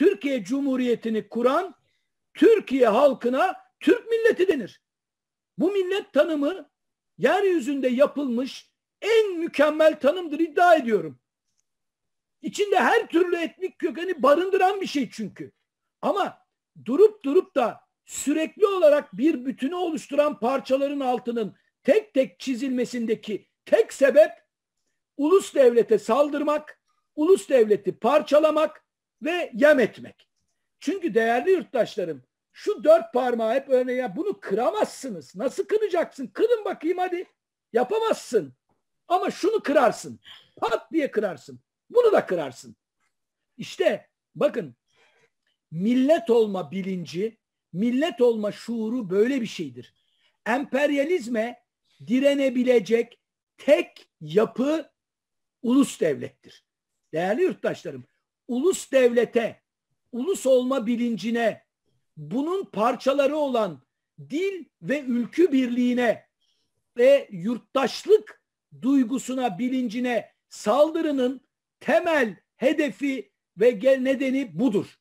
Türkiye Cumhuriyeti'ni kuran Türkiye halkına Türk milleti denir. Bu millet tanımı yeryüzünde yapılmış en mükemmel tanımdır iddia ediyorum. İçinde her türlü etnik kökeni barındıran bir şey çünkü. Ama durup durup da sürekli olarak bir bütünü oluşturan parçaların altının tek tek çizilmesindeki tek sebep ulus devlete saldırmak, ulus devleti parçalamak, ve yem etmek. Çünkü değerli yurttaşlarım şu dört parmağı hep örneğin ya bunu kıramazsınız. Nasıl kıracaksın? Kırın bakayım hadi. Yapamazsın. Ama şunu kırarsın. Pat diye kırarsın. Bunu da kırarsın. İşte bakın millet olma bilinci, millet olma şuuru böyle bir şeydir. Emperyalizme direnebilecek tek yapı ulus devlettir. Değerli yurttaşlarım, ulus devlete, ulus olma bilincine, bunun parçaları olan dil ve ülkü birliğine ve yurttaşlık duygusuna, bilincine saldırının temel hedefi ve nedeni budur.